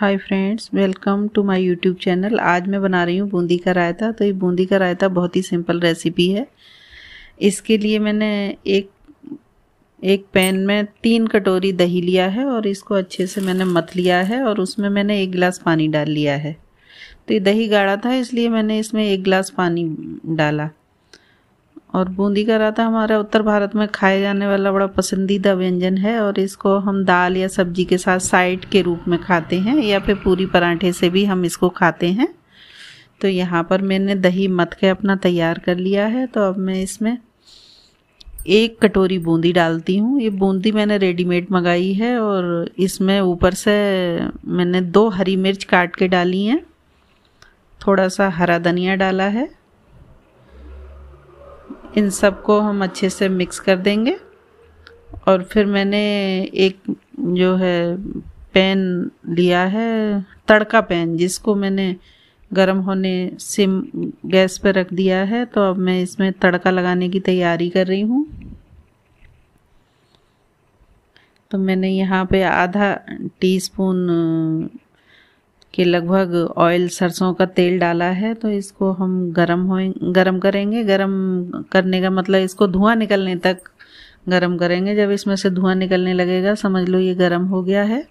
hi friends welcome to my YouTube channel आज मैं बना रही हूँ बूंदी का रायता तो ये बूंदी का रायता बहुत ही सिंपल रेसिपी है इसके लिए मैंने एक एक पैन में तीन कटोरी दही लिया है और इसको अच्छे से मैंने मत लिया है और उसमें मैंने एक गिलास पानी डाल लिया है तो ये दही गाढ़ा था इसलिए मैंने इसमें एक गिलास पानी डाला और बूंदी का रायता हमारे उत्तर भारत में खाए जाने वाला बड़ा पसंदीदा व्यंजन है और इसको हम दाल या सब्जी के साथ साइड के रूप में खाते हैं या फिर पूरी पराठे से भी हम इसको खाते हैं तो यहाँ पर मैंने दही मत के अपना तैयार कर लिया है तो अब मैं इसमें एक कटोरी बूंदी डालती हूँ ये बूंदी मैंने रेडीमेड मंगाई है और इसमें ऊपर से मैंने दो हरी मिर्च काट के डाली हैं थोड़ा सा हरा धनिया डाला है इन सब को हम अच्छे से मिक्स कर देंगे और फिर मैंने एक जो है पैन लिया है तड़का पैन जिसको मैंने गर्म होने सिम गैस पर रख दिया है तो अब मैं इसमें तड़का लगाने की तैयारी कर रही हूँ तो मैंने यहाँ पे आधा टीस्पून कि लगभग ऑयल सरसों का तेल डाला है तो इसको हम गरम हो गरम करेंगे गरम करने का मतलब इसको धुआं निकलने तक गरम करेंगे जब इसमें से धुआं निकलने लगेगा समझ लो ये गरम हो गया है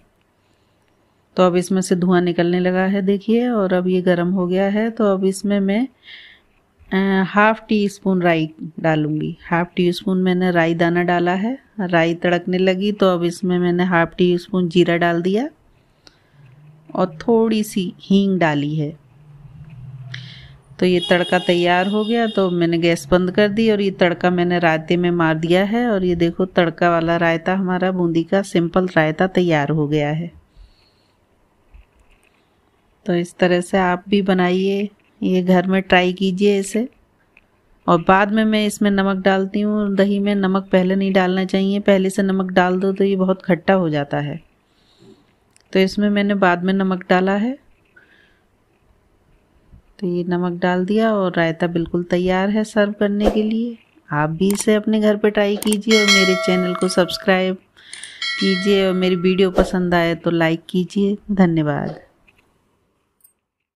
तो अब इसमें से धुआं निकलने लगा है देखिए और अब ये गरम हो गया है तो अब इसमें मैं हाफ़ टी स्पून राई डालूंगी हाफ़ टी स्पून मैंने राई दाना डाला है राई तड़कने लगी तो अब इसमें मैंने हाफ़ टी स्पून जीरा डाल दिया और थोड़ी सी हींग डाली है तो ये तड़का तैयार हो गया तो मैंने गैस बंद कर दी और ये तड़का मैंने रायते में मार दिया है और ये देखो तड़का वाला रायता हमारा बूंदी का सिंपल रायता तैयार हो गया है तो इस तरह से आप भी बनाइए ये घर में ट्राई कीजिए इसे और बाद में मैं इसमें नमक डालती हूँ दही में नमक पहले नहीं डालना चाहिए पहले से नमक डाल दो तो ये बहुत खट्टा हो जाता है तो इसमें मैंने बाद में नमक डाला है तो ये नमक डाल दिया और रायता बिल्कुल तैयार है सर्व करने के लिए आप भी इसे अपने घर पर ट्राई कीजिए और मेरे चैनल को सब्सक्राइब कीजिए और मेरी वीडियो पसंद आए तो लाइक कीजिए धन्यवाद